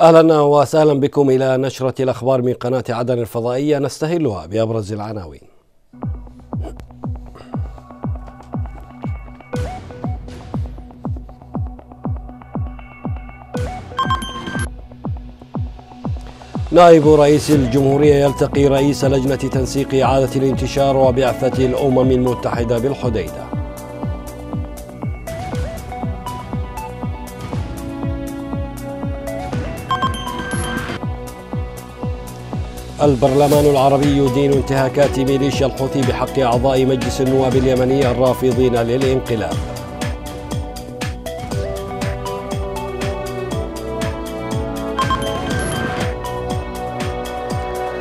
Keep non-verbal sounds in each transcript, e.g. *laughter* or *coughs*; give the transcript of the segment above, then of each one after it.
اهلا وسهلا بكم الى نشره الاخبار من قناه عدن الفضائيه نستهلها بابرز العناوين. نائب رئيس الجمهورية يلتقي رئيس لجنة تنسيق إعادة الانتشار وبعثة الأمم المتحدة بالحديدة البرلمان العربي يدين انتهاكات ميليشيا الحوثي بحق أعضاء مجلس النواب اليمني الرافضين للانقلاب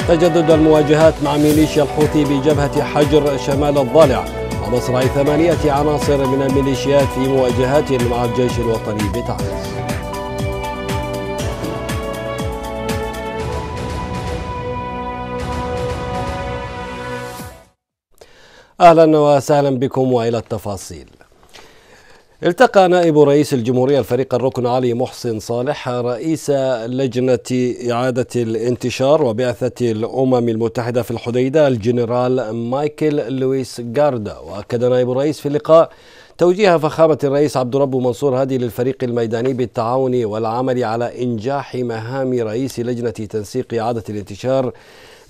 تجدد المواجهات مع ميليشيا الحوثي بجبهة حجر شمال الضالع ومصرع ثمانية عناصر من الميليشيات في مواجهات مع الجيش الوطني بتعز أهلا وسهلا بكم وإلى التفاصيل التقى نائب رئيس الجمهورية الفريق الركن علي محسن صالح رئيس لجنة إعادة الانتشار وبعثة الأمم المتحدة في الحديدة الجنرال مايكل لويس جاردا وأكد نائب الرئيس في اللقاء توجيه فخامة الرئيس عبد الرب منصور هادي للفريق الميداني بالتعاون والعمل على إنجاح مهام رئيس لجنة تنسيق إعادة الانتشار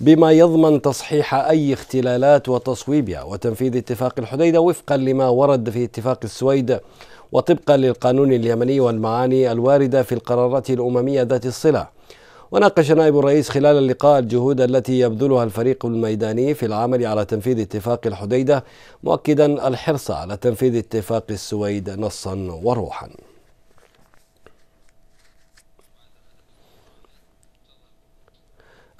بما يضمن تصحيح أي اختلالات وتصويبها وتنفيذ اتفاق الحديدة وفقا لما ورد في اتفاق السويد وطبقا للقانون اليمني والمعاني الواردة في القرارات الأممية ذات الصلة وناقش نائب الرئيس خلال اللقاء الجهود التي يبذلها الفريق الميداني في العمل على تنفيذ اتفاق الحديدة مؤكدا الحرص على تنفيذ اتفاق السويد نصا وروحا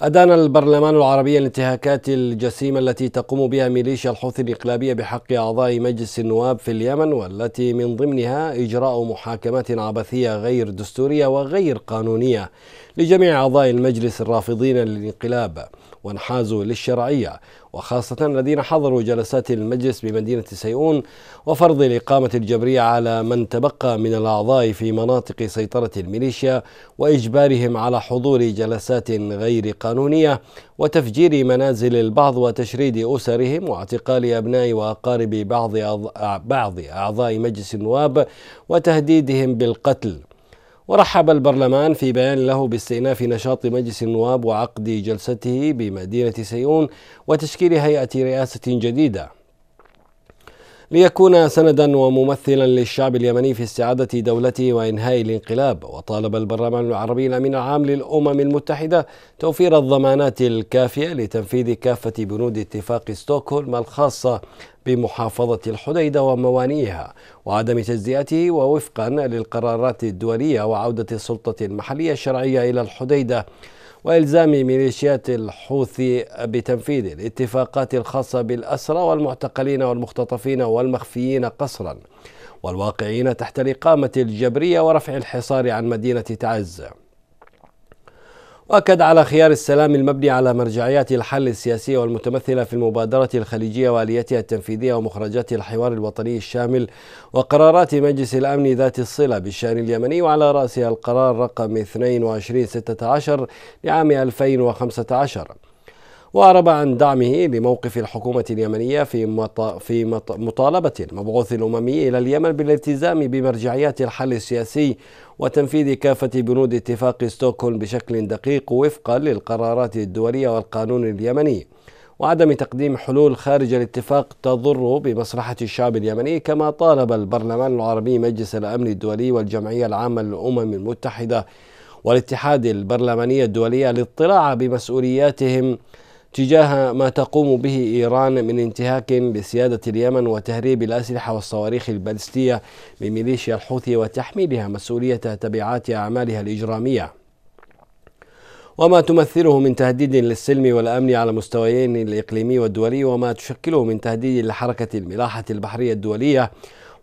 أدان البرلمان العربي الانتهاكات الجسيمة التي تقوم بها ميليشيا الحوثي الإقلابية بحق أعضاء مجلس النواب في اليمن والتي من ضمنها إجراء محاكمات عبثية غير دستورية وغير قانونية لجميع أعضاء المجلس الرافضين للانقلاب وانحازوا للشرعية وخاصة الذين حضروا جلسات المجلس بمدينة سيئون وفرض الإقامة الجبرية على من تبقى من الأعضاء في مناطق سيطرة الميليشيا وإجبارهم على حضور جلسات غير قانونية وتفجير منازل البعض وتشريد أسرهم واعتقال أبناء وأقارب بعض بعض أعضاء مجلس النواب وتهديدهم بالقتل ورحب البرلمان في بيان له باستئناف نشاط مجلس النواب وعقد جلسته بمدينة سيئون وتشكيل هيئة رئاسة جديدة ليكون سندا وممثلا للشعب اليمني في استعادة دولته وإنهاء الانقلاب وطالب البرلمان العربي الأمين العام للأمم المتحدة توفير الضمانات الكافية لتنفيذ كافة بنود اتفاق ستوكهولم الخاصة بمحافظة الحديدة وموانئها وعدم تجزئته ووفقا للقرارات الدولية وعودة السلطة المحلية الشرعية إلى الحديدة وإلزام ميليشيات الحوثي بتنفيذ الاتفاقات الخاصة بالأسرى والمعتقلين والمختطفين والمخفيين قسرا والواقعين تحت الإقامة الجبرية ورفع الحصار عن مدينة تعز واكد على خيار السلام المبني على مرجعيات الحل السياسيه والمتمثله في المبادره الخليجيه واليتها التنفيذيه ومخرجات الحوار الوطني الشامل وقرارات مجلس الامن ذات الصله بالشان اليمني وعلى راسها القرار رقم 2216 لعام 2015 وأعرب عن دعمه لموقف الحكومة اليمنية في في مطالبة المبعوث الأممي إلى اليمن بالالتزام بمرجعيات الحل السياسي وتنفيذ كافة بنود اتفاق ستوكهولم بشكل دقيق وفقا للقرارات الدولية والقانون اليمني وعدم تقديم حلول خارج الاتفاق تضر بمصلحة الشعب اليمني كما طالب البرلمان العربي مجلس الأمن الدولي والجمعية العامة للأمم المتحدة والاتحاد البرلماني الدولي الاطلاع بمسؤولياتهم تجاه ما تقوم به إيران من انتهاك بسيادة اليمن وتهريب الأسلحة والصواريخ البالستية بميليشيا الحوثي وتحميلها مسؤولية تبعات أعمالها الإجرامية وما تمثله من تهديد للسلم والأمن على مستويين الإقليمي والدولي وما تشكله من تهديد لحركة الملاحة البحرية الدولية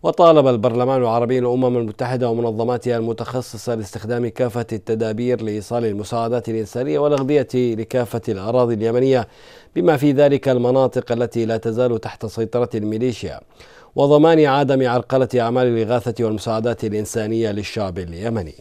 وطالب البرلمان العربي الأمم المتحدة ومنظماتها المتخصصة لاستخدام كافة التدابير لإيصال المساعدات الإنسانية والأغذية لكافة الأراضي اليمنية بما في ذلك المناطق التي لا تزال تحت سيطرة الميليشيا وضمان عدم عرقلة أعمال الإغاثة والمساعدات الإنسانية للشعب اليمني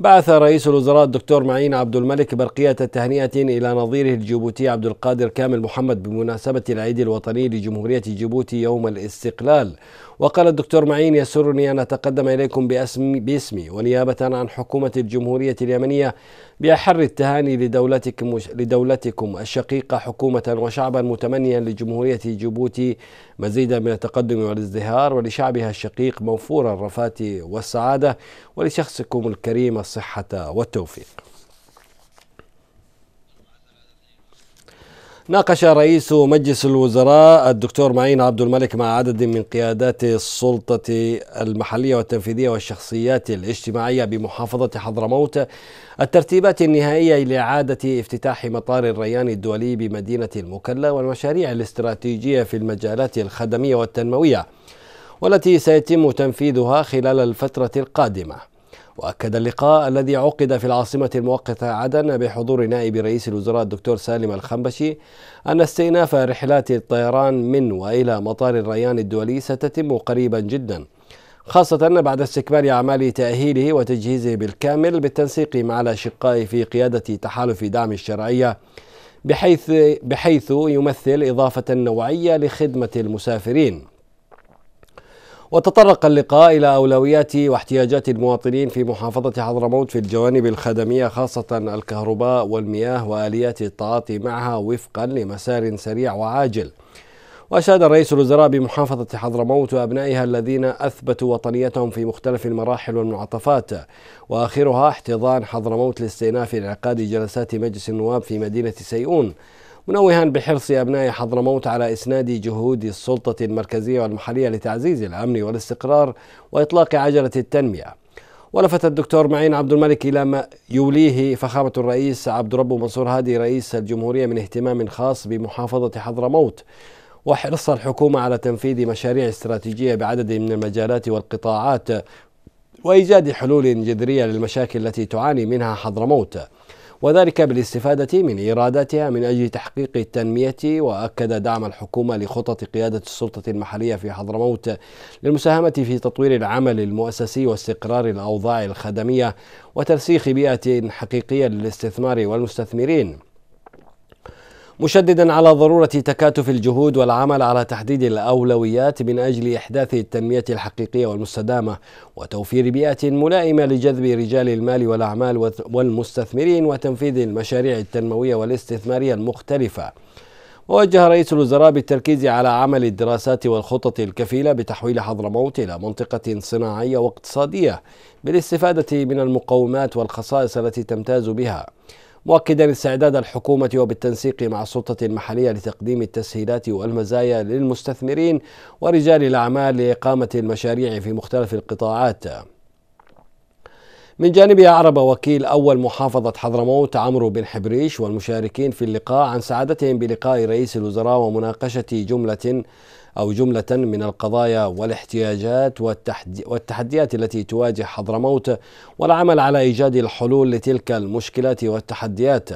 بعث رئيس الوزراء الدكتور معين عبد الملك برقية تهنئة إلى نظيره الجيبوتي عبد القادر كامل محمد بمناسبة العيد الوطني لجمهورية جيبوتي يوم الاستقلال وقال الدكتور معين يسرني أن أتقدم إليكم باسمي, باسمي ونيابة عن حكومة الجمهورية اليمنية بأحر التهاني لدولتكم, لدولتكم الشقيقة حكومة وشعبا متمنيا لجمهورية جيبوتي مزيدا من التقدم والازدهار ولشعبها الشقيق موفور الرفاه والسعادة ولشخصكم الكريم الصحة والتوفيق ناقش رئيس مجلس الوزراء الدكتور معين عبد الملك مع عدد من قيادات السلطة المحلية والتنفيذية والشخصيات الاجتماعية بمحافظة حضرموت الترتيبات النهائية لإعادة افتتاح مطار الريان الدولي بمدينة المكلا والمشاريع الاستراتيجية في المجالات الخدمية والتنموية والتي سيتم تنفيذها خلال الفترة القادمة وأكد اللقاء الذي عقد في العاصمة المؤقتة عدن بحضور نائب رئيس الوزراء الدكتور سالم الخنبشي أن استئناف رحلات الطيران من وإلى مطار الريان الدولي ستتم قريبا جدا خاصة بعد استكمال أعمال تأهيله وتجهيزه بالكامل بالتنسيق مع الأشقاء في قيادة تحالف دعم الشرعية بحيث بحيث يمثل إضافة نوعية لخدمة المسافرين وتطرق اللقاء إلى أولويات واحتياجات المواطنين في محافظة حضرموت في الجوانب الخدمية خاصة الكهرباء والمياه وآليات التعاطي معها وفقا لمسار سريع وعاجل وأشاد رئيس الوزراء بمحافظة حضرموت وأبنائها الذين أثبتوا وطنيتهم في مختلف المراحل والمنعطفات وآخرها احتضان حضرموت لاستئناف انعقاد جلسات مجلس النواب في مدينة سيئون منوها بحرص أبناء حضرموت على إسناد جهود السلطة المركزية والمحلية لتعزيز الأمن والاستقرار وإطلاق عجلة التنمية ولفت الدكتور معين عبد الملك إلى ما يوليه فخامة الرئيس عبد ربه منصور هادي رئيس الجمهورية من اهتمام خاص بمحافظة حضرموت وحرص الحكومة على تنفيذ مشاريع استراتيجية بعدد من المجالات والقطاعات وإيجاد حلول جذرية للمشاكل التي تعاني منها حضرموت وذلك بالاستفادة من إيراداتها من أجل تحقيق التنمية وأكد دعم الحكومة لخطط قيادة السلطة المحلية في حضرموت للمساهمة في تطوير العمل المؤسسي واستقرار الأوضاع الخدمية وترسيخ بيئة حقيقية للاستثمار والمستثمرين مشددا على ضرورة تكاتف الجهود والعمل على تحديد الأولويات من أجل إحداث التنمية الحقيقية والمستدامة وتوفير بيئة ملائمة لجذب رجال المال والأعمال والمستثمرين وتنفيذ المشاريع التنموية والاستثمارية المختلفة ووجه رئيس الوزراء بالتركيز على عمل الدراسات والخطط الكفيلة بتحويل حضرموت إلى منطقة صناعية واقتصادية بالاستفادة من المقومات والخصائص التي تمتاز بها مؤكدا استعداد الحكومة وبالتنسيق مع السلطة المحلية لتقديم التسهيلات والمزايا للمستثمرين ورجال الأعمال لإقامة المشاريع في مختلف القطاعات من جانبه أعرب وكيل أول محافظة حضرموت عمرو بن حبريش والمشاركين في اللقاء عن سعادتهم بلقاء رئيس الوزراء ومناقشة جملة أو جملة من القضايا والاحتياجات والتحديات التي تواجه حضرموت والعمل على إيجاد الحلول لتلك المشكلات والتحديات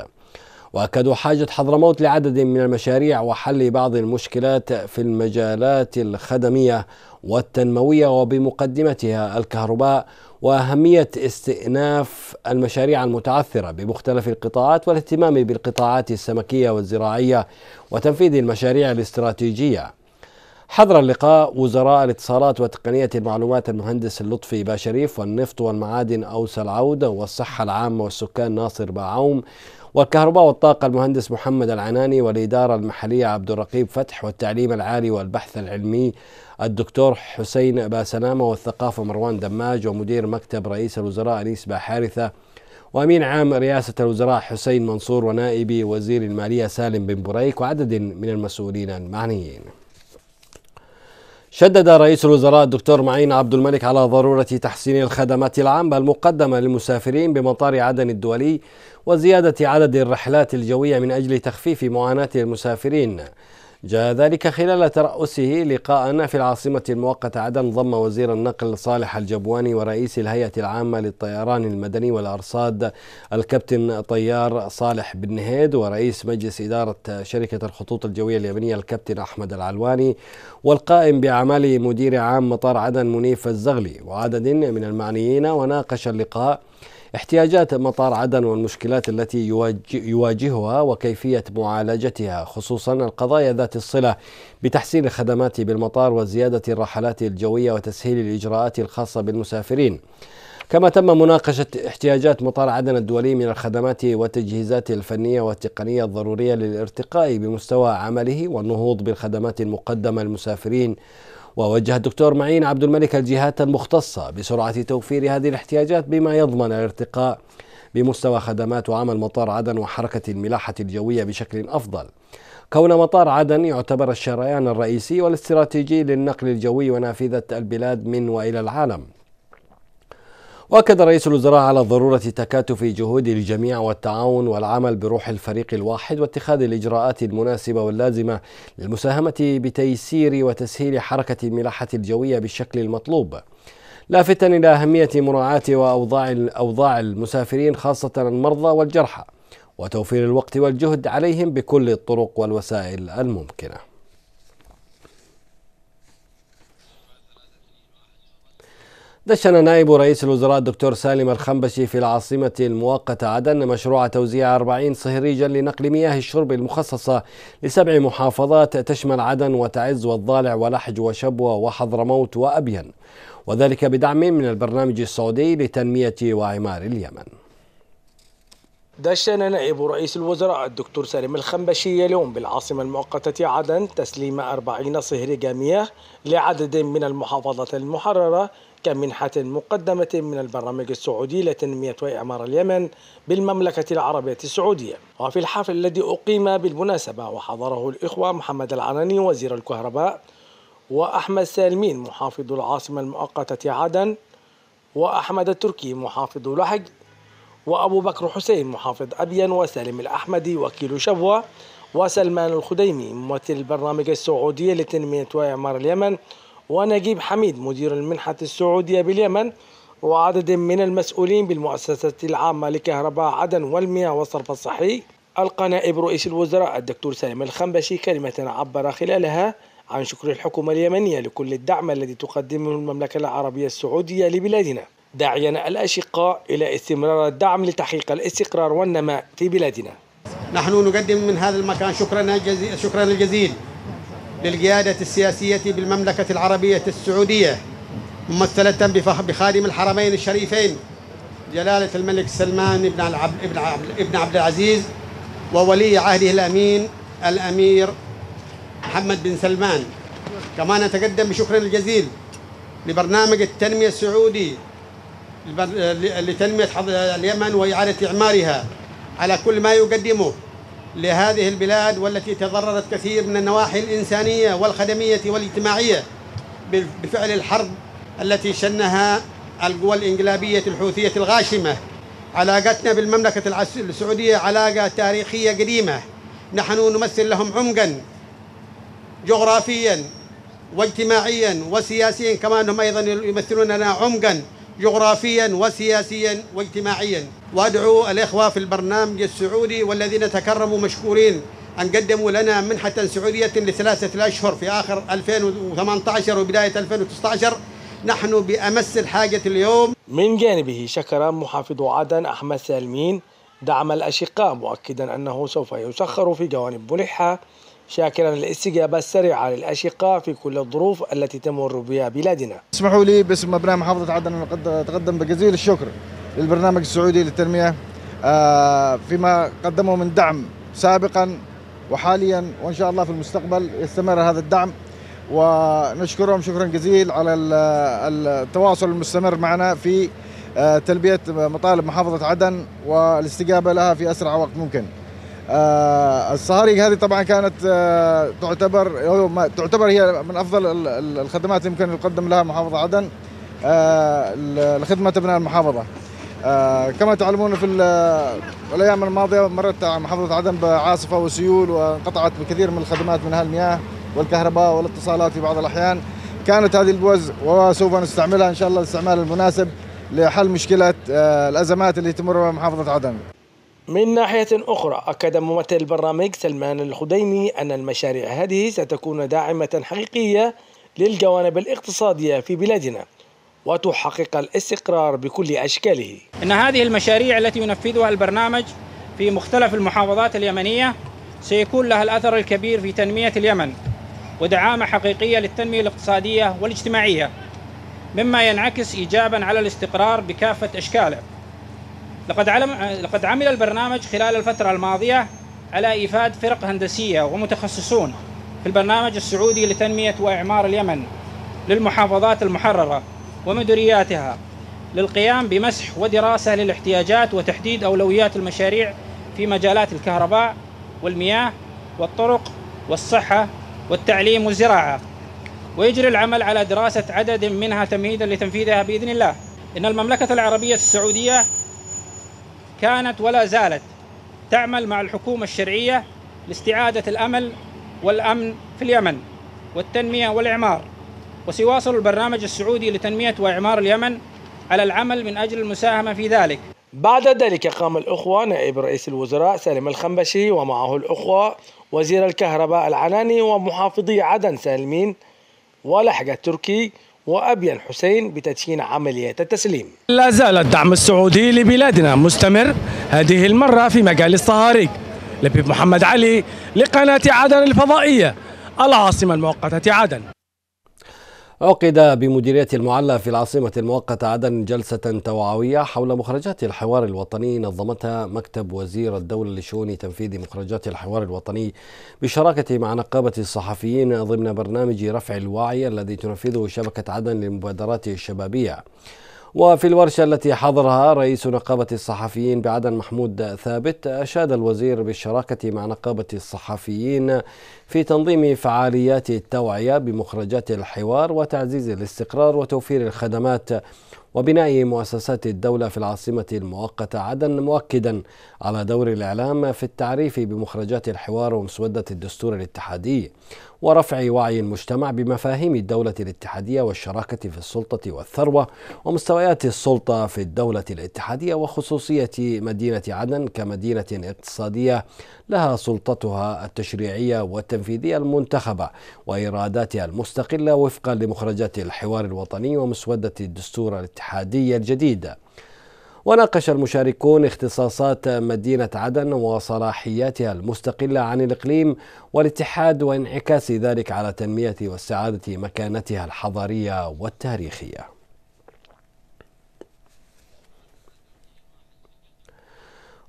واكدوا حاجه حضرموت لعدد من المشاريع وحل بعض المشكلات في المجالات الخدميه والتنمويه وبمقدمتها الكهرباء واهميه استئناف المشاريع المتعثره بمختلف القطاعات والاهتمام بالقطاعات السمكيه والزراعيه وتنفيذ المشاريع الاستراتيجيه حضر اللقاء وزراء الاتصالات وتقنية المعلومات المهندس اللطفي باشريف والنفط والمعادن أوس العودة والصحة العامة والسكان ناصر باعوم والكهرباء والطاقة المهندس محمد العناني والإدارة المحلية عبد الرقيب فتح والتعليم العالي والبحث العلمي الدكتور حسين أبا سلامة والثقافة مروان دماج ومدير مكتب رئيس الوزراء أنيس باحارثة وأمين عام رئاسة الوزراء حسين منصور ونائب وزير المالية سالم بن بريك وعدد من المسؤولين المعنيين شدد رئيس الوزراء الدكتور معين عبد الملك على ضرورة تحسين الخدمات العامة المقدمة للمسافرين بمطار عدن الدولي وزيادة عدد الرحلات الجوية من أجل تخفيف معاناة المسافرين جاء ذلك خلال ترأسه لقاءنا في العاصمة المؤقتة عدن ضم وزير النقل صالح الجبواني ورئيس الهيئة العامة للطيران المدني والأرصاد الكابتن طيار صالح بن نهيد ورئيس مجلس إدارة شركة الخطوط الجوية اليمنية الكابتن أحمد العلواني والقائم بأعمال مدير عام مطار عدن منيف الزغلي وعدد من المعنيين وناقش اللقاء احتياجات مطار عدن والمشكلات التي يواجهها وكيفية معالجتها خصوصا القضايا ذات الصلة بتحسين الخدمات بالمطار وزيادة الرحلات الجوية وتسهيل الإجراءات الخاصة بالمسافرين كما تم مناقشة احتياجات مطار عدن الدولي من الخدمات والتجهيزات الفنية والتقنية الضرورية للارتقاء بمستوى عمله والنهوض بالخدمات المقدمة للمسافرين ووجه الدكتور معين عبد الملك الجهات المختصة بسرعة توفير هذه الاحتياجات بما يضمن الارتقاء بمستوى خدمات وعمل مطار عدن وحركة الملاحة الجوية بشكل أفضل كون مطار عدن يعتبر الشريان الرئيسي والاستراتيجي للنقل الجوي ونافذة البلاد من وإلى العالم واكد رئيس الوزراء على ضروره تكاتف جهود الجميع والتعاون والعمل بروح الفريق الواحد واتخاذ الاجراءات المناسبه واللازمه للمساهمه بتيسير وتسهيل حركه الملاحه الجويه بالشكل المطلوب لافتا الى اهميه مراعاه واوضاع اوضاع المسافرين خاصه المرضى والجرحى وتوفير الوقت والجهد عليهم بكل الطرق والوسائل الممكنه دشن نائب رئيس الوزراء الدكتور سالم الخنبشي في العاصمة المؤقتة عدن مشروع توزيع 40 صهريجا لنقل مياه الشرب المخصصة لسبع محافظات تشمل عدن وتعز والضالع ولحج وشبوة وحضرموت وأبين وذلك بدعم من البرنامج السعودي لتنمية وعمار اليمن دشن نائب رئيس الوزراء الدكتور سالم الخنبشي اليوم بالعاصمة المؤقتة عدن تسليم 40 صهريج مياه لعدد من المحافظات المحررة كمنحة مقدمة من البرنامج السعودي لتنمية وإعمار اليمن بالمملكة العربية السعودية وفي الحفل الذي أقيم بالمناسبة وحضره الإخوة محمد العناني وزير الكهرباء وأحمد سالمين محافظ العاصمة المؤقتة عدن وأحمد التركي محافظ لحج وأبو بكر حسين محافظ أبين وسالم الأحمدي وكيل شبوة وسلمان الخديمي ممثل البرنامج السعودي لتنمية وإعمار اليمن ونجيب حميد مدير المنحة السعودية باليمن وعدد من المسؤولين بالمؤسسة العامة لكهرباء عدن والمياه والصرف الصحي ألقى نائب رئيس الوزراء الدكتور سالم الخنبشي كلمة عبر خلالها عن شكر الحكومة اليمنية لكل الدعم الذي تقدمه المملكة العربية السعودية لبلادنا داعيا الأشقاء إلى استمرار الدعم لتحقيق الاستقرار والنماء في بلادنا نحن نقدم من هذا المكان شكرنا الجزيل, شكرا الجزيل للقيادة السياسية بالمملكة العربية السعودية ممثلة بخادم الحرمين الشريفين جلالة الملك سلمان بن ابن عبد العزيز وولي عهده الأمين الأمير محمد بن سلمان كما نتقدم بشكر الجزيل لبرنامج التنمية السعودي لتنمية اليمن وإعادة إعمارها على كل ما يقدمه لهذه البلاد والتي تضررت كثير من النواحي الإنسانية والخدمية والاجتماعية بفعل الحرب التي شنها القوى الإنقلابية الحوثية الغاشمة علاقتنا بالمملكة السعودية علاقة تاريخية قديمة نحن نمثل لهم عمقا جغرافيا واجتماعيا وسياسيا كما أنهم أيضا يمثلون لنا عمقا جغرافيا وسياسيا واجتماعيا وأدعو الإخوة في البرنامج السعودي والذين تكرموا مشكورين أن قدموا لنا منحة سعودية لثلاثة أشهر في آخر 2018 وبداية 2019 نحن بأمس الحاجة اليوم من جانبه شكر محافظ عدن أحمد سالمين دعم الأشقاء مؤكدا أنه سوف يسخر في جوانب ملحة شاكرا الاستجابة السريعة للأشقاء في كل الظروف التي تمر بها بلادنا اسمحوا لي باسم أبناء محافظة عدن ان أتقدم بجزيل الشكر للبرنامج السعودي للتنمية آه، فيما قدمه من دعم سابقا وحاليا وإن شاء الله في المستقبل يستمر هذا الدعم ونشكرهم شكرا جزيلا على التواصل المستمر معنا في آه، تلبية مطالب محافظة عدن والاستجابة لها في أسرع وقت ممكن آه، الصهاريج هذه طبعا كانت آه، تعتبر تعتبر هي من افضل الخدمات اللي يمكن يقدم لها محافظه عدن آه، لخدمه ابناء المحافظه. كما تعلمون في الايام الماضيه مرت محافظه عدن بعاصفه وسيول وانقطعت بكثير من الخدمات منها المياه والكهرباء والاتصالات في بعض الاحيان. كانت هذه البوز وسوف نستعملها ان شاء الله الاستعمال المناسب لحل مشكله الازمات اللي تمر محافظه عدن. من ناحية أخرى أكد ممثل البرنامج سلمان الخديمي أن المشاريع هذه ستكون داعمة حقيقية للجوانب الاقتصادية في بلادنا وتحقق الاستقرار بكل أشكاله إن هذه المشاريع التي ينفذها البرنامج في مختلف المحافظات اليمنية سيكون لها الأثر الكبير في تنمية اليمن ودعامة حقيقية للتنمية الاقتصادية والاجتماعية مما ينعكس إيجابا على الاستقرار بكافة أشكاله لقد علم لقد عمل البرنامج خلال الفترة الماضية على إيفاد فرق هندسية ومتخصصون في البرنامج السعودي لتنمية وإعمار اليمن للمحافظات المحررة ومديرياتها للقيام بمسح ودراسة للاحتياجات وتحديد أولويات المشاريع في مجالات الكهرباء والمياه والطرق والصحة والتعليم والزراعة ويجري العمل على دراسة عدد منها تمهيدا لتنفيذها بإذن الله إن المملكة العربية السعودية كانت ولا زالت تعمل مع الحكومة الشرعية لاستعادة الأمل والأمن في اليمن والتنمية والإعمار وسيواصل البرنامج السعودي لتنمية وإعمار اليمن على العمل من أجل المساهمة في ذلك بعد ذلك قام الأخوة نائب رئيس الوزراء سالم الخنبشي ومعه الأخوة وزير الكهرباء العناني ومحافظي عدن سالمين ولحق تركي وأبين حسين بتدشين عمليات التسليم لا زال الدعم السعودي لبلادنا مستمر هذه المرة في مجال الصهاريج لبيب محمد علي لقناة عدن الفضائية العاصمة المؤقتة عدن عقد بمديرية المعلى في العاصمة المؤقتة عدن جلسة توعوية حول مخرجات الحوار الوطني نظمتها مكتب وزير الدولة لشؤون تنفيذ مخرجات الحوار الوطني بالشراكة مع نقابة الصحفيين ضمن برنامج رفع الوعي الذي تنفذه شبكة عدن للمبادرات الشبابية وفي الورشة التي حضرها رئيس نقابة الصحفيين بعدن محمود ثابت أشاد الوزير بالشراكة مع نقابة الصحفيين في تنظيم فعاليات التوعية بمخرجات الحوار وتعزيز الاستقرار وتوفير الخدمات وبناء مؤسسات الدولة في العاصمة المؤقتة عدن مؤكدا على دور الإعلام في التعريف بمخرجات الحوار ومسودة الدستور الاتحادي ورفع وعي المجتمع بمفاهيم الدولة الاتحادية والشراكة في السلطة والثروة ومستويات السلطة في الدولة الاتحادية وخصوصية مدينة عدن كمدينة اقتصادية لها سلطتها التشريعية والتنفيذية المنتخبة وإراداتها المستقلة وفقا لمخرجات الحوار الوطني ومسودة الدستور الاتحادي الجديد وناقش المشاركون اختصاصات مدينة عدن وصلاحياتها المستقلة عن الإقليم والاتحاد وانعكاس ذلك على تنمية واستعادة مكانتها الحضارية والتاريخية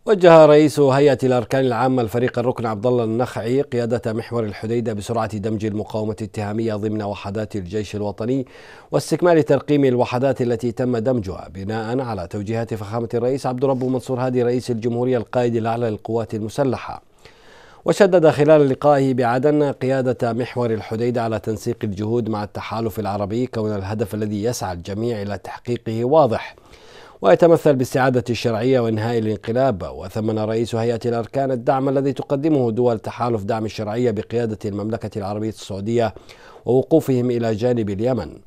وجه رئيس هيئة الأركان العامة الفريق الركن عبد الله النخعي قيادة محور الحديدة بسرعة دمج المقاومة الاتهامية ضمن وحدات الجيش الوطني واستكمال ترقيم الوحدات التي تم دمجها بناء على توجيهات فخامة الرئيس عبد الرب منصور هادي رئيس الجمهورية القائد الأعلى للقوات المسلحة وشدد خلال لقائه بعدن قيادة محور الحديدة على تنسيق الجهود مع التحالف العربي كون الهدف الذي يسعى الجميع إلى تحقيقه واضح ويتمثل باستعادة الشرعية وإنهاء الانقلاب وثمن رئيس هيئة الأركان الدعم الذي تقدمه دول تحالف دعم الشرعية بقيادة المملكة العربية السعودية ووقوفهم إلى جانب اليمن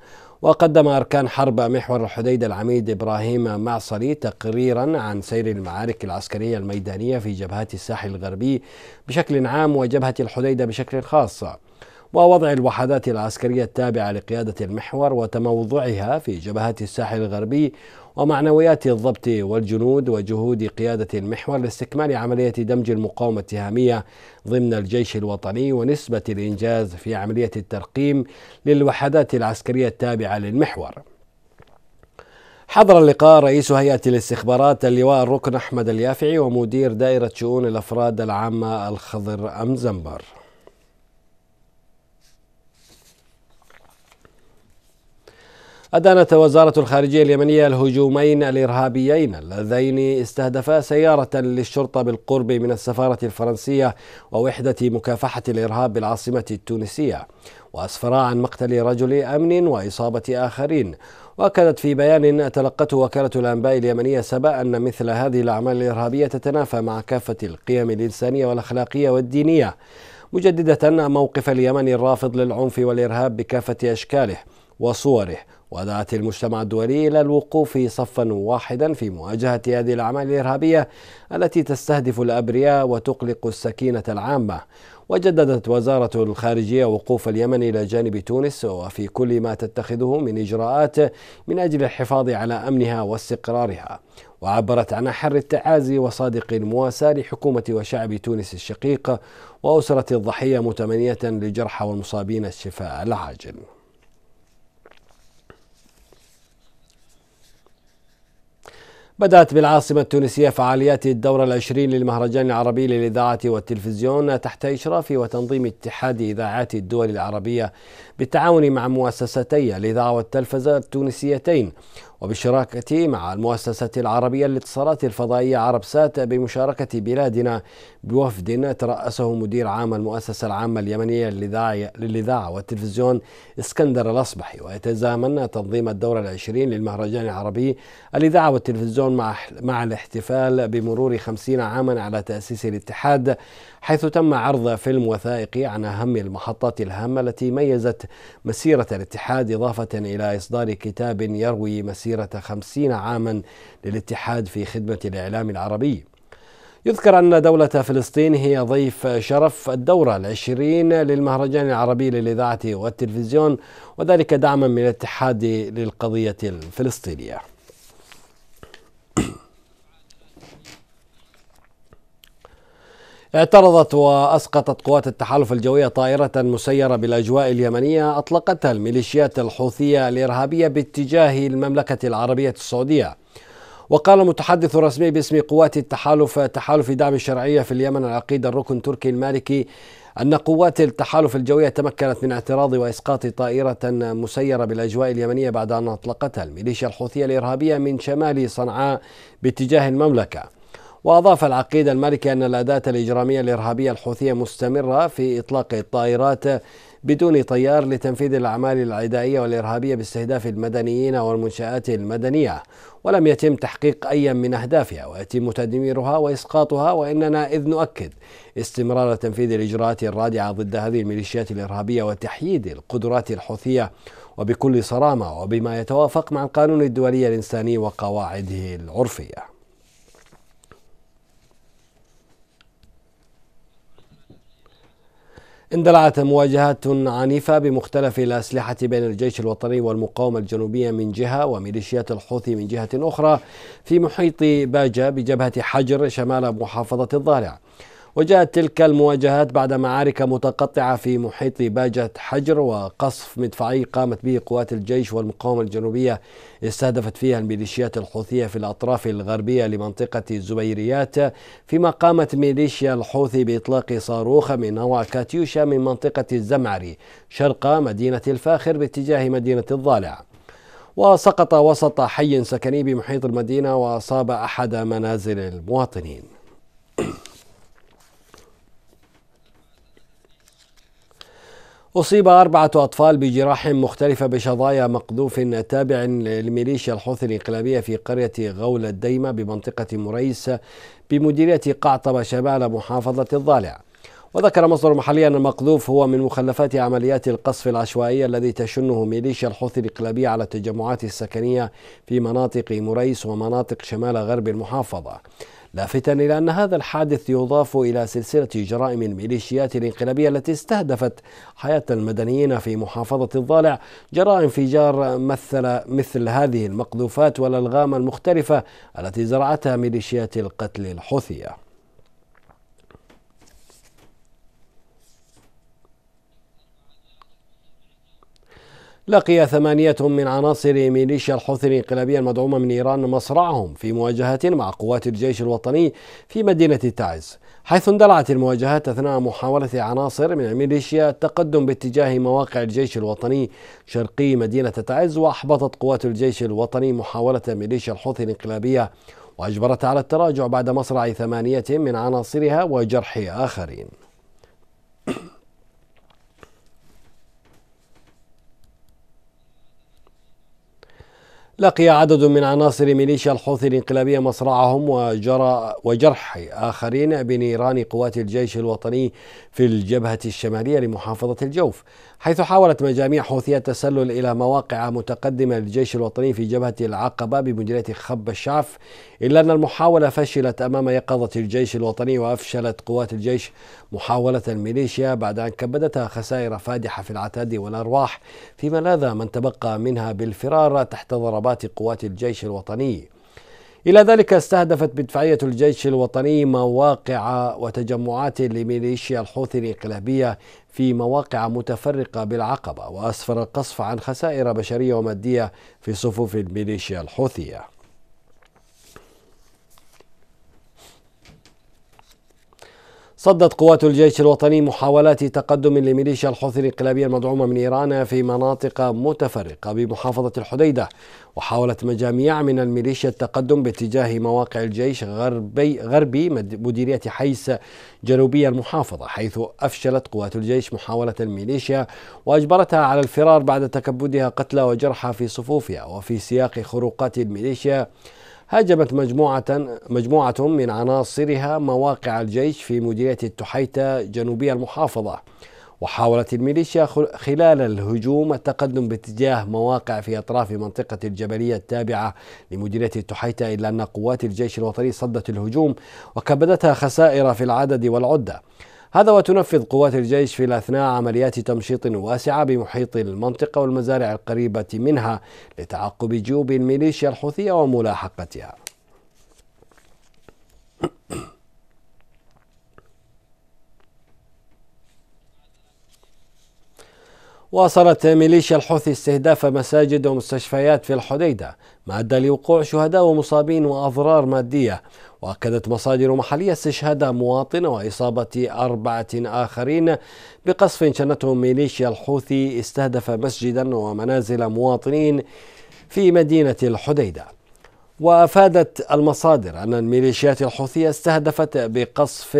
وقدم أركان حرب محور الحديدة العميد إبراهيم معصري تقريرا عن سير المعارك العسكرية الميدانية في جبهات الساحل الغربي بشكل عام وجبهة الحديدة بشكل خاص ووضع الوحدات العسكرية التابعة لقيادة المحور وتموضعها في جبهات الساحل الغربي ومعنويات الضبط والجنود وجهود قيادة المحور لاستكمال عملية دمج المقاومة التهامية ضمن الجيش الوطني ونسبة الإنجاز في عملية الترقيم للوحدات العسكرية التابعة للمحور حضر اللقاء رئيس هيئة الاستخبارات اللواء الركن أحمد اليافعي ومدير دائرة شؤون الأفراد العامة الخضر أمزنبر أدانت وزارة الخارجية اليمنية الهجومين الإرهابيين اللذين استهدفا سيارة للشرطة بالقرب من السفارة الفرنسية ووحدة مكافحة الإرهاب بالعاصمة التونسية وأسفرا عن مقتل رجل أمن وإصابة آخرين وأكدت في بيان تلقته وكالة الأنباء اليمنية سبا أن مثل هذه الأعمال الإرهابية تتنافى مع كافة القيم الإنسانية والأخلاقية والدينية مجددة موقف اليمن الرافض للعنف والإرهاب بكافة أشكاله وصوره ودعت المجتمع الدولي إلى الوقوف صفا واحدا في مواجهة هذه الأعمال الإرهابية التي تستهدف الأبرياء وتقلق السكينة العامة وجددت وزارة الخارجية وقوف اليمن إلى جانب تونس وفي كل ما تتخذه من إجراءات من أجل الحفاظ على أمنها واستقرارها وعبرت عن حر التعازي وصادق المواساة لحكومة وشعب تونس الشقيق وأسرة الضحية متمنية للجرحى والمصابين الشفاء العاجل بدأت بالعاصمة التونسية فعاليات الدورة العشرين للمهرجان العربي للإذاعة والتلفزيون تحت إشراف وتنظيم اتحاد إذاعات الدول العربية بالتعاون مع مؤسستي الإذاعة والتلفزة التونسيتين وبالشراكة مع المؤسسة العربية للاتصالات الفضائية عربسات بمشاركة بلادنا بوفد ترأسه مدير عام المؤسسة العامة اليمنية للإذاعة والتلفزيون اسكندر الأصبحي ويتزامن تنظيم الدورة العشرين للمهرجان العربي الإذاعة والتلفزيون مع, مع الاحتفال بمرور خمسين عاما على تأسيس الاتحاد حيث تم عرض فيلم وثائقي عن أهم المحطات الهامة التي ميزت مسيرة الاتحاد إضافة إلى إصدار كتاب يروي مسيرة خمسين عاما للاتحاد في خدمة الإعلام العربي يذكر أن دولة فلسطين هي ضيف شرف الدورة العشرين للمهرجان العربي للإذاعة والتلفزيون وذلك دعما من الاتحاد للقضية الفلسطينية *clears throat* اعترضت واسقطت قوات التحالف الجويه طائره مسيره بالاجواء اليمنيه اطلقتها الميليشيات الحوثيه الارهابيه باتجاه المملكه العربيه السعوديه وقال متحدث رسمي باسم قوات التحالف تحالف دعم الشرعية في اليمن العقيد الركن تركي المالكي أن قوات التحالف الجوية تمكنت من اعتراض وإسقاط طائرة مسيرة بالأجواء اليمنية بعد أن أطلقتها الميليشيا الحوثية الإرهابية من شمال صنعاء باتجاه المملكة وأضاف العقيد المالكي أن الأداة الإجرامية الإرهابية الحوثية مستمرة في إطلاق الطائرات بدون طيار لتنفيذ الأعمال العدائية والإرهابية باستهداف المدنيين والمنشآت المدنية ولم يتم تحقيق أي من أهدافها ويتم تدميرها وإسقاطها وإننا إذ نؤكد استمرار تنفيذ الإجراءات الرادعة ضد هذه الميليشيات الإرهابية وتحييد القدرات الحوثية وبكل صرامة وبما يتوافق مع القانون الدولي الإنساني وقواعده العرفية اندلعت مواجهات عنيفة بمختلف الأسلحة بين الجيش الوطني والمقاومة الجنوبية من جهة وميليشيات الحوثي من جهة أخرى في محيط باجة بجبهة حجر شمال محافظة الضالع وجاءت تلك المواجهات بعد معارك متقطعة في محيط باجة حجر وقصف مدفعي قامت به قوات الجيش والمقاومة الجنوبية استهدفت فيها الميليشيات الحوثية في الأطراف الغربية لمنطقة الزبيريات فيما قامت ميليشيا الحوثي بإطلاق صاروخ من نوع كاتيوشا من منطقة الزمعري شرق مدينة الفاخر باتجاه مدينة الضالع وسقط وسط حي سكني بمحيط المدينة وأصاب أحد منازل المواطنين أصيب أربعة أطفال بجراح مختلفة بشظايا مقذوف تابع لميليشيا الحوثي الإنقلابية في قرية غول الديمة بمنطقة مريس بمديرية قعطبة شمال محافظة الضالع وذكر مصدر محلي أن المقذوف هو من مخلفات عمليات القصف العشوائية الذي تشنه ميليشيا الحوثي الإنقلابية على التجمعات السكنية في مناطق مريس ومناطق شمال غرب المحافظة لافتا إلى أن هذا الحادث يضاف إلى سلسلة جرائم الميليشيات الانقلابية التي استهدفت حياة المدنيين في محافظة الضالع جراء انفجار مثل مثل هذه المقذوفات والألغام المختلفة التي زرعتها ميليشيات القتل الحوثية لقي ثمانية من عناصر ميليشيا الحوثي الانقلابية المدعومة من إيران مصرعهم في مواجهة مع قوات الجيش الوطني في مدينة تعز حيث اندلعت المواجهات أثناء محاولة عناصر من الميليشيا التقدم باتجاه مواقع الجيش الوطني شرقي مدينة تعز وأحبطت قوات الجيش الوطني محاولة ميليشيا الحوثي الانقلابية وأجبرت على التراجع بعد مصرع ثمانية من عناصرها وجرح آخرين لقي عدد من عناصر ميليشيا الحوثي الانقلابية مصرعهم وجرى وجرح آخرين بنيران قوات الجيش الوطني في الجبهة الشمالية لمحافظة الجوف حيث حاولت مجاميع حوثية التسلل إلى مواقع متقدمة للجيش الوطني في جبهة العقبة بمديرية خب الشعف إلا أن المحاولة فشلت أمام يقظة الجيش الوطني وأفشلت قوات الجيش محاولة الميليشيا بعد أن كبدتها خسائر فادحة في العتاد والأرواح فيما لاذى من تبقى منها بالفرار تحت ضربات قوات الجيش الوطني إلى ذلك استهدفت مدفعية الجيش الوطني مواقع وتجمعات لميليشيا الحوثي الإنقلابية في مواقع متفرقة بالعقبة وأسفر القصف عن خسائر بشرية ومادية في صفوف الميليشيا الحوثية صدت قوات الجيش الوطني محاولات تقدم لميليشيا الحوثي الانقلابية المدعومة من إيران في مناطق متفرقة بمحافظة الحديدة وحاولت مجاميع من الميليشيا التقدم باتجاه مواقع الجيش غربي, غربي مديرية حيس جنوبي المحافظة حيث أفشلت قوات الجيش محاولة الميليشيا وأجبرتها على الفرار بعد تكبدها قتلى وجرحى في صفوفها وفي سياق خروقات الميليشيا هاجمت مجموعة مجموعة من عناصرها مواقع الجيش في مديرية التحيتة جنوبي المحافظة وحاولت الميليشيا خلال الهجوم التقدم باتجاه مواقع في أطراف منطقة الجبلية التابعة لمديرية التحيتة إلا أن قوات الجيش الوطني صدت الهجوم وكبدتها خسائر في العدد والعدة هذا وتنفذ قوات الجيش في الأثناء عمليات تمشيط واسعة بمحيط المنطقة والمزارع القريبة منها لتعقب جيوب الميليشيا الحوثية وملاحقتها واصلت ميليشيا الحوثي استهداف مساجد ومستشفيات في الحديدة ما أدى لوقوع شهداء ومصابين وأضرار مادية وأكدت مصادر محلية استشهاد مواطن وإصابة أربعة آخرين بقصف شنته ميليشيا الحوثي استهدف مسجدا ومنازل مواطنين في مدينة الحديدة وأفادت المصادر أن الميليشيات الحوثية استهدفت بقصف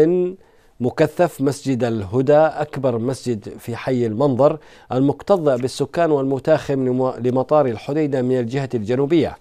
مكثف مسجد الهدى أكبر مسجد في حي المنظر المكتظ بالسكان والمتاخم لمطار الحديدة من الجهة الجنوبية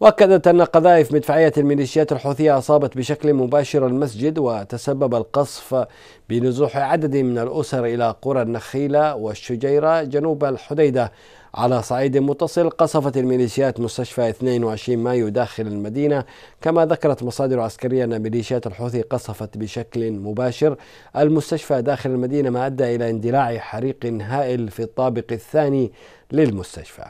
وأكدت أن قذائف مدفعية الميليشيات الحوثية أصابت بشكل مباشر المسجد وتسبب القصف بنزوح عدد من الأسر إلى قرى النخيلة والشجيرة جنوب الحديدة على صعيد متصل قصفت الميليشيات مستشفى 22 مايو داخل المدينة كما ذكرت مصادر عسكرية أن ميليشيات الحوثي قصفت بشكل مباشر المستشفى داخل المدينة ما أدى إلى اندلاع حريق هائل في الطابق الثاني للمستشفى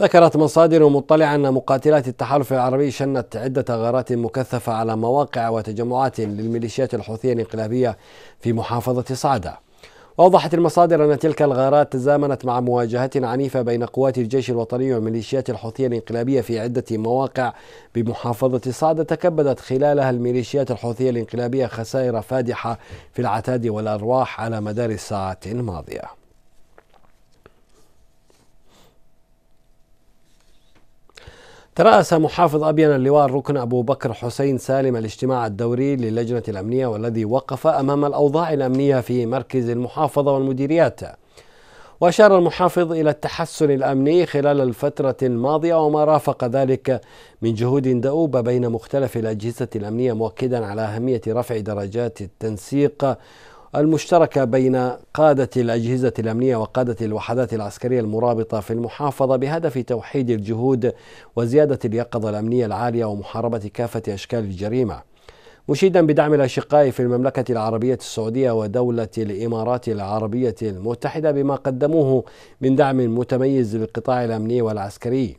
ذكرت مصادر مطلعة أن مقاتلات التحالف العربي شنت عدة غارات مكثفة على مواقع وتجمعات للميليشيات الحوثية الانقلابية في محافظة صعدة وأوضحت المصادر أن تلك الغارات تزامنت مع مواجهات عنيفة بين قوات الجيش الوطني وميليشيات الحوثية الانقلابية في عدة مواقع بمحافظة صعدة تكبدت خلالها الميليشيات الحوثية الانقلابية خسائر فادحة في العتاد والأرواح على مدار الساعات الماضية ترأس محافظ أبين اللواء الركن أبو بكر حسين سالم الاجتماع الدوري للجنة الأمنية والذي وقف أمام الأوضاع الأمنية في مركز المحافظة والمديريات وأشار المحافظ إلى التحسن الأمني خلال الفترة الماضية وما رافق ذلك من جهود دؤوبة بين مختلف الأجهزة الأمنية مؤكدا على أهمية رفع درجات التنسيق المشتركة بين قادة الأجهزة الأمنية وقادة الوحدات العسكرية المرابطة في المحافظة بهدف توحيد الجهود وزيادة اليقظة الأمنية العالية ومحاربة كافة أشكال الجريمة. مشيدا بدعم الأشقاء في المملكة العربية السعودية ودولة الإمارات العربية المتحدة بما قدموه من دعم متميز للقطاع الأمني والعسكري.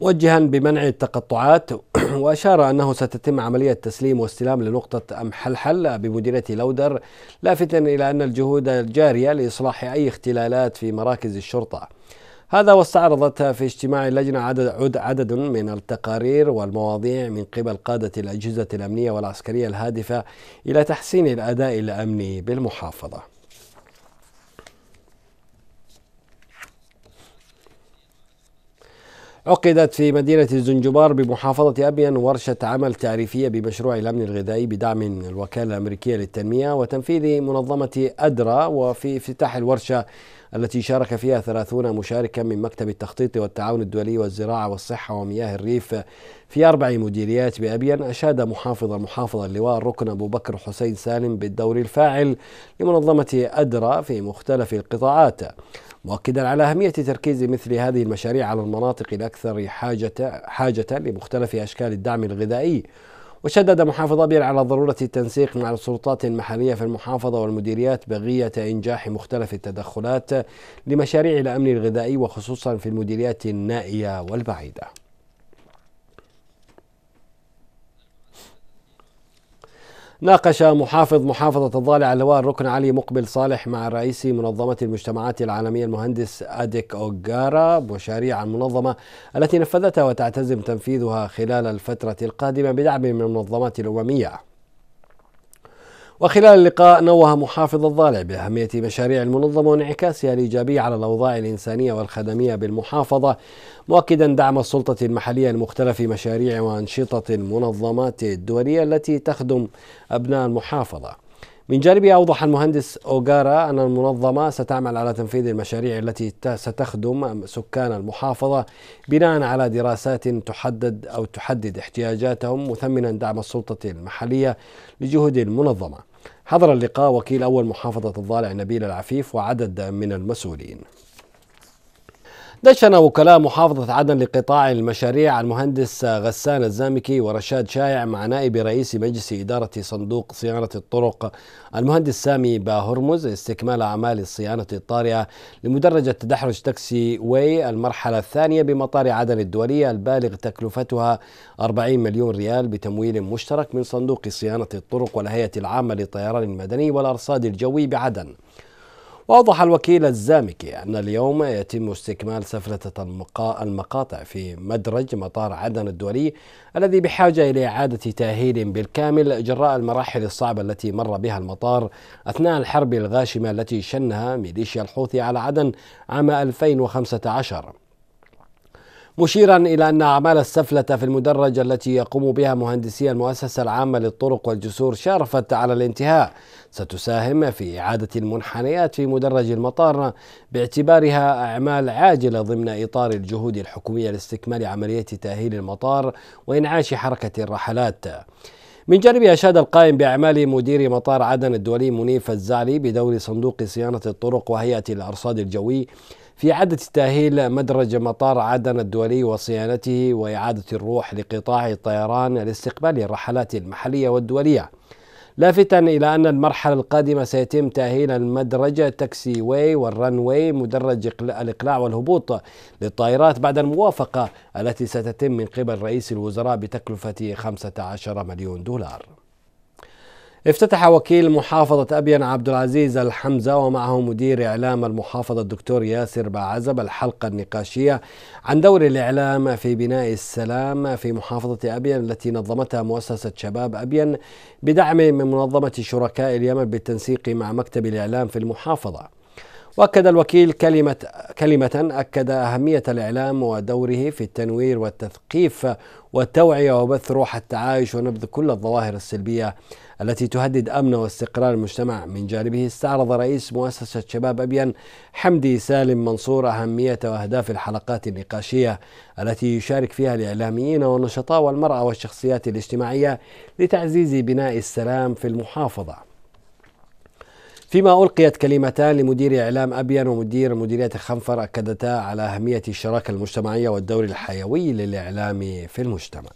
موجها بمنع التقطعات وأشار أنه ستتم عملية تسليم واستلام لنقطة أمحلحل بمديرة بمديرية لودر لافتا إلى أن الجهود الجارية لإصلاح أي اختلالات في مراكز الشرطة هذا واستعرضت في اجتماع اللجنة عدد, عدد من التقارير والمواضيع من قبل قادة الأجهزة الأمنية والعسكرية الهادفة إلى تحسين الأداء الأمني بالمحافظة عقدت في مدينة الزنجبار بمحافظة أبين ورشة عمل تعريفية بمشروع الأمن الغذائي بدعم الوكالة الأمريكية للتنمية وتنفيذ منظمة أدرى وفي افتتاح الورشة التي شارك فيها ثلاثون مشاركا من مكتب التخطيط والتعاون الدولي والزراعة والصحة ومياه الريف في أربع مديريات بأبين أشاد محافظ المحافظة اللواء الركن أبو بكر حسين سالم بالدور الفاعل لمنظمة أدرى في مختلف القطاعات مؤكدا على أهمية تركيز مثل هذه المشاريع على المناطق الأكثر حاجة حاجة لمختلف أشكال الدعم الغذائي وشدد محافظ أبيل على ضرورة التنسيق مع السلطات المحلية في المحافظة والمديريات بغية إنجاح مختلف التدخلات لمشاريع الأمن الغذائي وخصوصا في المديريات النائية والبعيدة ناقش محافظ محافظة الضالع اللواء الركن علي مقبل صالح مع رئيس منظمة المجتمعات العالمية المهندس أديك أوغارا مشاريع المنظمة التي نفذتها وتعتزم تنفيذها خلال الفترة القادمة بدعم من المنظمات الأممية وخلال اللقاء نوه محافظ الضالع بأهمية مشاريع المنظمة وانعكاسها الإيجابي على الأوضاع الإنسانية والخدمية بالمحافظة مؤكدا دعم السلطة المحلية لمختلف مشاريع وأنشطة المنظمات الدولية التي تخدم أبناء المحافظة من جانبه أوضح المهندس أوغارا أن المنظمة ستعمل على تنفيذ المشاريع التي ستخدم سكان المحافظة بناء على دراسات تحدد أو تحدد احتياجاتهم مثمنا دعم السلطة المحلية لجهود المنظمة حضر اللقاء وكيل أول محافظة الضالع نبيل العفيف وعدد من المسؤولين دشن وكلاء محافظة عدن لقطاع المشاريع المهندس غسان الزامكي ورشاد شايع مع نائب رئيس مجلس إدارة صندوق صيانة الطرق المهندس سامي باهرمز استكمال أعمال الصيانة الطارئة لمدرجة تدحرج تاكسي واي المرحلة الثانية بمطار عدن الدولية البالغ تكلفتها 40 مليون ريال بتمويل مشترك من صندوق صيانة الطرق والهيئة العامة للطيران المدني والأرصاد الجوي بعدن. وأوضح الوكيل الزامكي أن اليوم يتم استكمال سفلة المقاطع في مدرج مطار عدن الدولي الذي بحاجة إلى إعادة تأهيل بالكامل جراء المراحل الصعبة التي مر بها المطار أثناء الحرب الغاشمة التي شنها ميليشيا الحوثي على عدن عام 2015 مشيرا إلى أن أعمال السفلة في المدرج التي يقوم بها مهندسي المؤسسة العامة للطرق والجسور شارفت على الانتهاء ستساهم في إعادة المنحنيات في مدرج المطار باعتبارها أعمال عاجلة ضمن إطار الجهود الحكومية لاستكمال عملية تأهيل المطار وإنعاش حركة الرحلات من جانبه أشاد القائم بأعمال مدير مطار عدن الدولي منيف الزعلي بدور صندوق صيانة الطرق وهيئة الأرصاد الجوي في إعادة تأهيل مدرج مطار عدن الدولي وصيانته وإعادة الروح لقطاع الطيران لاستقبال الرحلات المحلية والدولية لافتا إلى أن المرحلة القادمة سيتم تأهيل المدرج تاكسي واي والرن واي مدرج الإقلاع والهبوط للطائرات بعد الموافقة التي ستتم من قبل رئيس الوزراء بتكلفة 15 مليون دولار افتتح وكيل محافظة أبين عبد العزيز الحمزة ومعه مدير إعلام المحافظة الدكتور ياسر باعزب الحلقة النقاشية عن دور الإعلام في بناء السلام في محافظة أبين التي نظمتها مؤسسة شباب أبين بدعم من منظمة شركاء اليمن بالتنسيق مع مكتب الإعلام في المحافظة. واكد الوكيل كلمه كلمه اكد اهميه الاعلام ودوره في التنوير والتثقيف والتوعيه وبث روح التعايش ونبذ كل الظواهر السلبيه التي تهدد أمن واستقرار المجتمع من جانبه استعرض رئيس مؤسسة شباب أبين حمدي سالم منصور أهمية وأهداف الحلقات النقاشية التي يشارك فيها الإعلاميين والنشطاء والمرأة والشخصيات الاجتماعية لتعزيز بناء السلام في المحافظة فيما ألقيت كلمتان لمدير إعلام أبين ومدير مديرية خنفر أكدتا على أهمية الشراكة المجتمعية والدور الحيوي للإعلام في المجتمع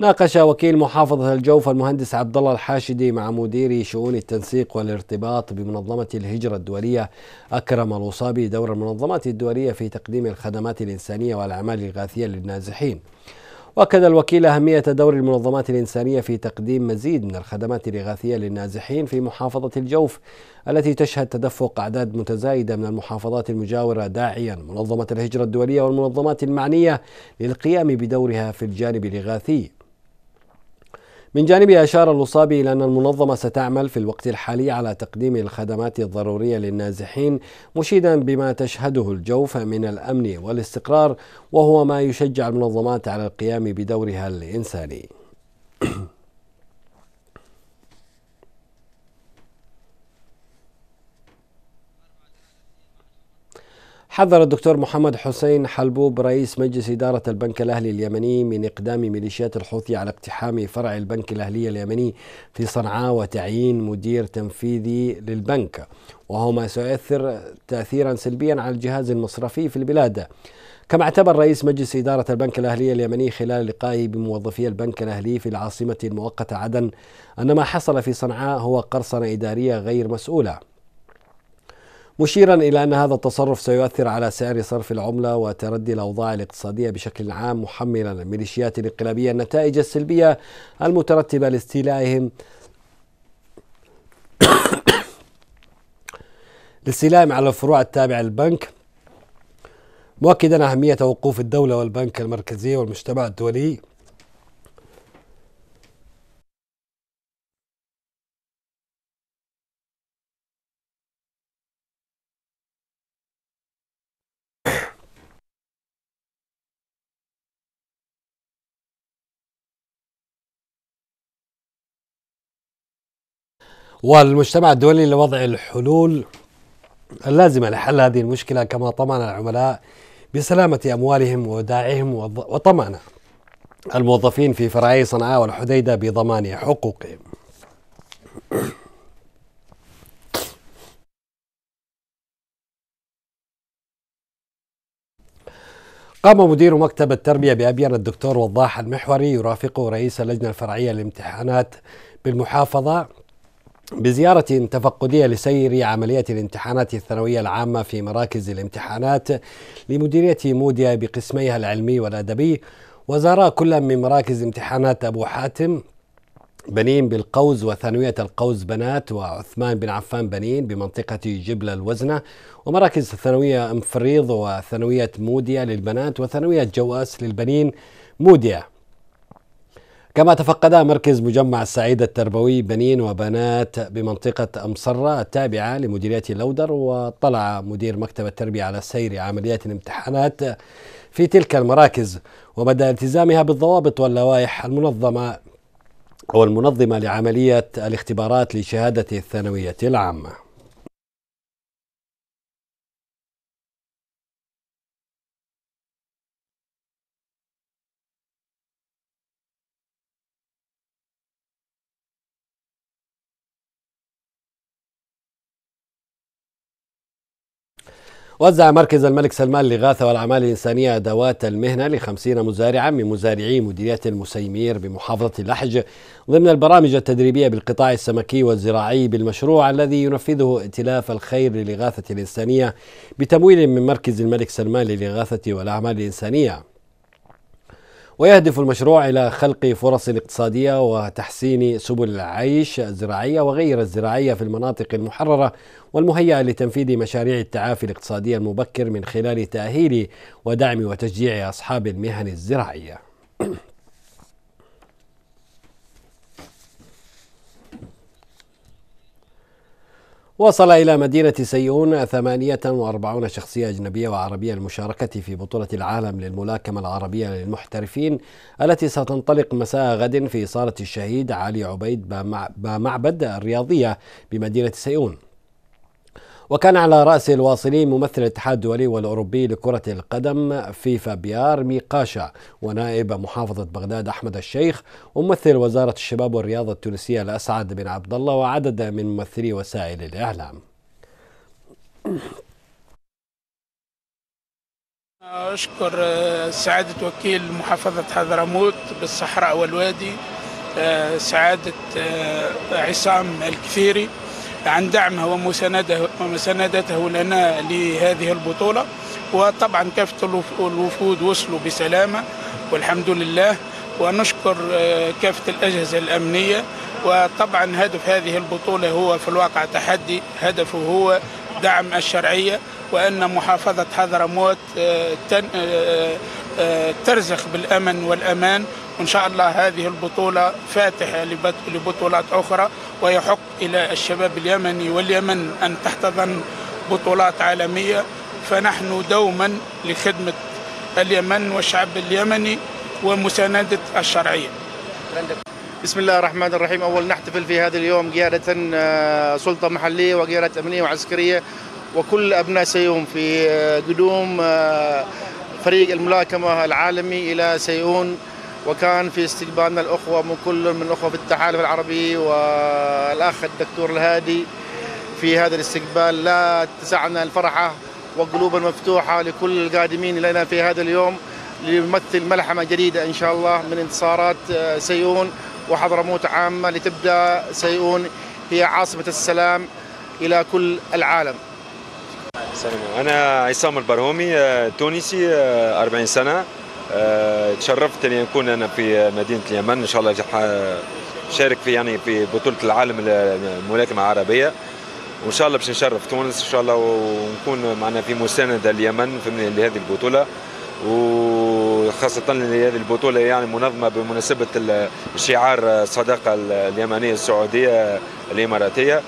ناقش وكيل محافظة الجوف المهندس عبد الله الحاشدي مع مدير شؤون التنسيق والارتباط بمنظمة الهجرة الدولية أكرم الوصابي دور المنظمات الدولية في تقديم الخدمات الإنسانية والأعمال الإغاثية للنازحين. وأكد الوكيل أهمية دور المنظمات الإنسانية في تقديم مزيد من الخدمات الإغاثية للنازحين في محافظة الجوف التي تشهد تدفق أعداد متزايدة من المحافظات المجاورة داعيا منظمة الهجرة الدولية والمنظمات المعنية للقيام بدورها في الجانب الإغاثي من جانبه أشار اللصابي إلى أن المنظمة ستعمل في الوقت الحالي على تقديم الخدمات الضرورية للنازحين مشيدا بما تشهده الجوف من الأمن والاستقرار وهو ما يشجع المنظمات على القيام بدورها الإنساني حذر الدكتور محمد حسين حلبوب رئيس مجلس إدارة البنك الأهلي اليمني من إقدام ميليشيات الحوثي على اقتحام فرع البنك الأهلي اليمني في صنعاء وتعيين مدير تنفيذي للبنك وهو ما سيؤثر تأثيرا سلبيا على الجهاز المصرفي في البلاد كما اعتبر رئيس مجلس إدارة البنك الأهلي اليمني خلال لقائه بموظفي البنك الأهلي في العاصمة المؤقتة عدن أن ما حصل في صنعاء هو قرصنة إدارية غير مسؤولة مشيرا إلى أن هذا التصرف سيؤثر على سعر صرف العملة وتردي الأوضاع الاقتصادية بشكل عام محملا الميليشيات الانقلابية النتائج السلبية المترتبة لاستيلائهم *coughs* لاستيلائهم على الفروع التابعة للبنك مؤكدا أهمية وقوف الدولة والبنك المركزي والمجتمع الدولي والمجتمع الدولي لوضع الحلول اللازمة لحل هذه المشكلة كما طمأن العملاء بسلامة أموالهم وداعهم وطمأن الموظفين في فرعي صنعاء والحديدة بضمان حقوقهم قام مدير مكتب التربية بأبين الدكتور وضاح المحوري يرافقه رئيس اللجنة الفرعية للامتحانات بالمحافظة بزيارة تفقدية لسير عمليات الامتحانات الثانوية العامة في مراكز الامتحانات لمديرية موديا بقسميها العلمي والأدبي وزارا كل من مراكز امتحانات أبو حاتم بنين بالقوز وثانوية القوز بنات وعثمان بن عفان بنين بمنطقة جبل الوزنة ومراكز الثانوية أمفريض وثانوية موديا للبنات وثانوية جواس للبنين موديا كما تفقدا مركز مجمع السعيد التربوي بنين وبنات بمنطقة أمصرة التابعة لمديرية لودر واطلع مدير مكتب التربية على سير عمليات الامتحانات في تلك المراكز ومدى التزامها بالضوابط واللوائح المنظمة أو المنظمة لعملية الاختبارات لشهادة الثانوية العامة وزع مركز الملك سلمان للإغاثة والأعمال الإنسانية أدوات المهنة لخمسين مزارعا من مزارعي مديرية المسيمير بمحافظة لحج ضمن البرامج التدريبية بالقطاع السمكي والزراعي بالمشروع الذي ينفذه ائتلاف الخير للإغاثة الإنسانية بتمويل من مركز الملك سلمان للإغاثة والأعمال الإنسانية ويهدف المشروع إلى خلق فرص اقتصادية وتحسين سبل العيش الزراعية وغير الزراعية في المناطق المحررة والمهيئة لتنفيذ مشاريع التعافي الاقتصادية المبكر من خلال تأهيل ودعم وتشجيع أصحاب المهن الزراعية. وصل إلى مدينة سيئون 48 شخصية أجنبية وعربية للمشاركة في بطولة العالم للملاكمة العربية للمحترفين التي ستنطلق مساء غد في صالة الشهيد علي عبيد بمعبد الرياضية بمدينة سيئون وكان على رأس الواصلين ممثل الاتحاد الدولي والأوروبي لكرة القدم فيفا بيار ميقاشا ونائب محافظة بغداد أحمد الشيخ وممثل وزارة الشباب والرياضة التونسية الأسعد بن عبد الله وعدد من ممثلي وسائل الإعلام أشكر آه، سعادة وكيل محافظة حضرموت بالصحراء والوادي آه، سعادة آه، عصام الكثيري عن دعمه ومساندته ومساندته لنا لهذه البطوله وطبعا كافه الوفود وصلوا بسلامه والحمد لله ونشكر آه، كافة الأجهزة الأمنية وطبعا هدف هذه البطولة هو في الواقع تحدي هدفه هو دعم الشرعية وأن محافظة حضرموت آه، آه، ترزخ بالأمن والأمان وإن شاء الله هذه البطولة فاتحة لبطولات أخرى ويحق إلى الشباب اليمني واليمن أن تحتضن بطولات عالمية فنحن دوما لخدمة اليمن والشعب اليمني ومساندة الشرعية بسم الله الرحمن الرحيم أول نحتفل في هذا اليوم قيادة آه، سلطة محلية وقيادة أمنية وعسكرية وكل أبناء سيوم في آه، قدوم آه، فريق الملاكمة العالمي إلى سيئون وكان في استقبالنا الأخوة من كل من الأخوة في التحالف العربي والأخ الدكتور الهادي في هذا الاستقبال لا تسعنا الفرحة وقلوبا مفتوحة لكل القادمين إلينا في هذا اليوم ليمثل ملحمة جديدة إن شاء الله من انتصارات آه، سيئون وحضرموت عامة لتبدأ سيئون هي عاصمة السلام إلى كل العالم سلام أنا عصام البرهومي آه، تونسي 40 آه، سنة تشرفت أن أكون أنا في مدينة اليمن إن شاء الله شارك في يعني في بطولة العالم الملاكمة العربية وان شاء الله باش نشرف تونس ان شاء الله ونكون معنا في مسانده اليمن في لهذه البطوله وخاصة هذه البطولة يعني منظمة بمناسبة شعار الصداقة اليمنية السعودية الإماراتية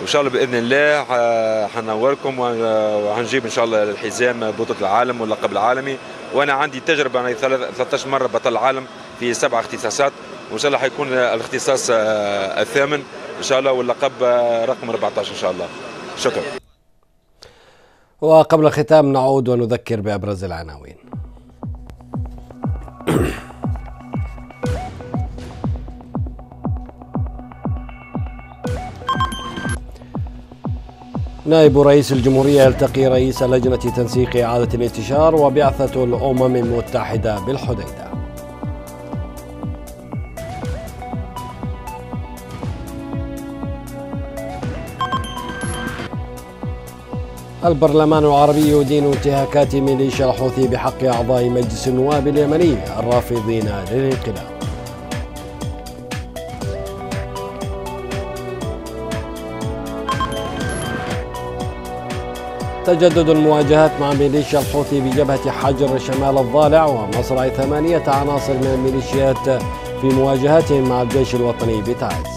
وإن شاء الله بإذن الله حنوركم وحنجيب إن شاء الله الحزام بطولة العالم واللقب العالمي وأنا عندي تجربة أنا 13 مرة بطل العالم في سبع اختصاصات وإن شاء الله حيكون الاختصاص آه، الثامن إن شاء الله واللقب آه، رقم 14 إن شاء الله شكرا وقبل الختام نعود ونذكر بأبرز العناوين نائب رئيس الجمهورية يلتقي رئيس لجنة تنسيق إعادة الاستشار وبعثة الأمم المتحدة بالحديدة البرلمان العربي يدين انتهاكات ميليشيا الحوثي بحق أعضاء مجلس النواب اليمني الرافضين للانقلاب تجدد المواجهات مع ميليشيا الحوثي بجبهة حجر شمال الضالع ومصرع ثمانية عناصر من الميليشيات في مواجهتهم مع الجيش الوطني بتعز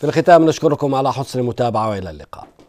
في الختام نشكركم على حسن المتابعة وإلى اللقاء